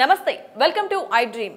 నమస్తే welcome to iDream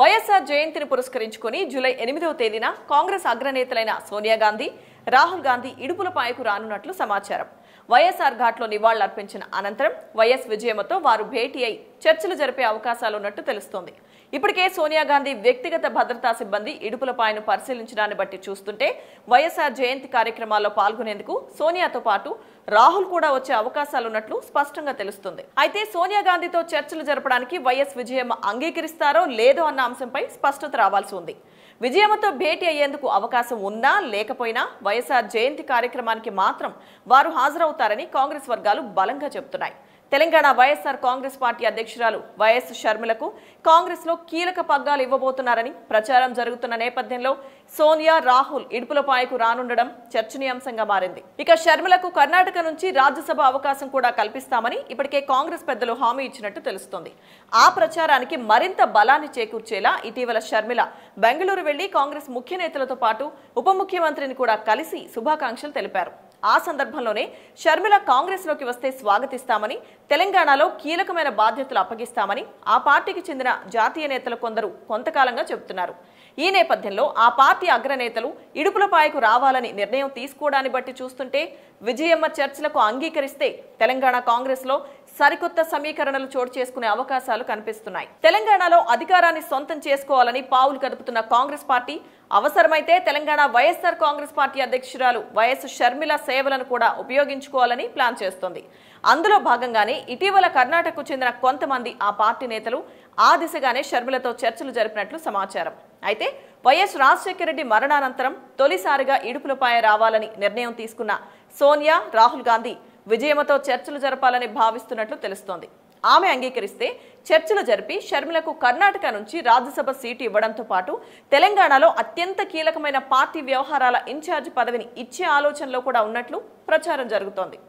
YSR జయంతిని పురస్కరించుకుని జూలై ఎనిమిదవ తేదీన కాంగ్రెస్ అగ్రనేతలైన సోనియా గాంధీ రాహుల్ గాంధీ ఇడుపులపాయకు రానున్నట్లు సమాచారం వైఎస్ఆర్ ఘాట్లో నివాళులర్పించిన అనంతరం వైఎస్ విజయమతో వారు భేటీ అయి చర్చలు జరిపే అవకాశాలున్నట్టు తెలుస్తోంది ఇప్పటికే సోనియా గాంధీ వ్యక్తిగత భద్రతా సిబ్బంది ఇడుపులపాయను పరిశీలించడాన్ని బట్టి చూస్తుంటే వైఎస్ఆర్ జయంతి కార్యక్రమాల్లో పాల్గొనేందుకు సోనియాతో పాటు రాహుల్ కూడా వచ్చే అవకాశాలున్నట్లు స్పష్టంగా తెలుస్తుంది అయితే సోనియా గాంధీతో చర్చలు జరపడానికి వైఎస్ విజయమ్మ అంగీకరిస్తారో లేదో అన్న అంశంపై స్పష్టత రావాల్సి ఉంది విజయమ్మతో భేటీ అయ్యేందుకు అవకాశం ఉన్నా లేకపోయినా వైఎస్ఆర్ జయంతి కార్యక్రమానికి మాత్రం వారు హాజరవుతారని కాంగ్రెస్ వర్గాలు బలంగా చెబుతున్నాయి తెలంగాణ వైఎస్ఆర్ కాంగ్రెస్ పార్టీ అధ్యక్షురాలు వైఎస్ షర్మిలకు కాంగ్రెస్లో కీలక పగ్గాలు ఇవ్వబోతున్నారని ప్రచారం జరుగుతున్న నేపథ్యంలో సోనియా రాహుల్ ఇడుపులపాయకు రానుండడం చర్చనీయాంశంగా మారింది ఇక షర్మిలకు కర్ణాటక నుంచి రాజ్యసభ అవకాశం కూడా కల్పిస్తామని ఇప్పటికే కాంగ్రెస్ పెద్దలు హామీ ఇచ్చినట్టు తెలుస్తోంది ఆ ప్రచారానికి మరింత బలాన్ని చేకూర్చేలా ఇటీవల షర్మిల బెంగళూరు వెళ్లి కాంగ్రెస్ ముఖ్య నేతలతో పాటు ఉప ముఖ్యమంత్రిని కూడా కలిసి శుభాకాంక్షలు తెలిపారు ఆ సందర్భంలోనే షర్మిల కాంగ్రెస్లోకి వస్తే స్వాగతిస్తామని తెలంగాణలో కీలకమైన బాధ్యతలు అప్పగిస్తామని ఆ పార్టీకి చెందిన జాతీయ నేతలు కొందరు కొంతకాలంగా చెబుతున్నారు ఈ నేపథ్యంలో ఆ పార్టీ అగ్రనేతలు ఇడుపులపాయకు రావాలని నిర్ణయం తీసుకోవడాన్ని బట్టి చూస్తుంటే విజయమ్మ చర్చలకు అంగీకరిస్తే తెలంగాణ కాంగ్రెస్లో సరికొత్త సమీకరణలు చోటు చేసుకునే అవకాశాలు కనిపిస్తున్నాయి తెలంగాణలో అధికారాన్ని సొంతం చేసుకోవాలని పావులు కదుపుతున్న కాంగ్రెస్ పార్టీ అవసరమైతే తెలంగాణ వైఎస్ఆర్ కాంగ్రెస్ పార్టీ అధ్యక్షురాలు వైఎస్ షర్మిల సేవలను కూడా ఉపయోగించుకోవాలని ప్లాన్ చేస్తోంది అందులో భాగంగానే ఇటీవల కర్ణాటకకు చెందిన కొంతమంది ఆ పార్టీ నేతలు ఆ దిశగానే షర్మిలతో చర్చలు జరిపినట్లు సమాచారం అయితే వైఎస్ రాజశేఖర రెడ్డి మరణానంతరం తొలిసారిగా ఇడుపులపాయ రావాలని నిర్ణయం తీసుకున్న సోనియా రాహుల్ గాంధీ విజయమతో చర్చలు జరపాలని భావిస్తున్నట్లు తెలుస్తోంది ఆమె అంగీకరిస్తే చర్చలు జరిపి షర్మిలకు కర్ణాటక నుంచి రాజ్యసభ సీటు ఇవ్వడంతో పాటు తెలంగాణలో అత్యంత కీలకమైన పార్టీ వ్యవహారాల ఇన్ఛార్జ్ పదవిని ఇచ్చే ఆలోచనలో కూడా ఉన్నట్లు ప్రచారం జరుగుతోంది